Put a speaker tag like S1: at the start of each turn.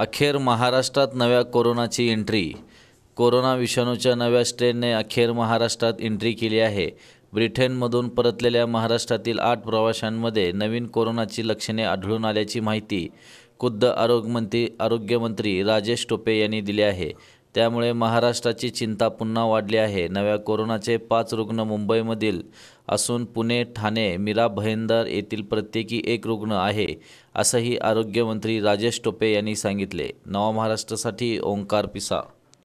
S1: अखेर महाराष्ट्रात नव्या कोरोनाची एंट्री कोरोना विषाणूच्या नव्या स्ट्रेनने अखेर महाराष्ट्रात एंट्री केली आहे ब्रिटनमधून परतलेल्या महाराष्ट्रातील आठ प्रवाशांमध्ये नवीन कोरोनाची लक्षणे आढळून आल्याची माहिती खुद्द आरोग्यमंत्री आरोग्यमंत्री राजेश टोपे यांनी दिली आहे त्यामुळे महाराष्ट्राची चिंता पुन्हा वाढली आहे नव्या कोरोनाचे पाच रुग्ण मुंबईमधील असून पुणे ठाणे मीरा भयंदर येथील प्रत्येकी एक रुग्ण आहे असंही आरोग्यमंत्री राजेश टोपे यांनी सांगितले नवा महाराष्ट्रासाठी ओंकार पिसा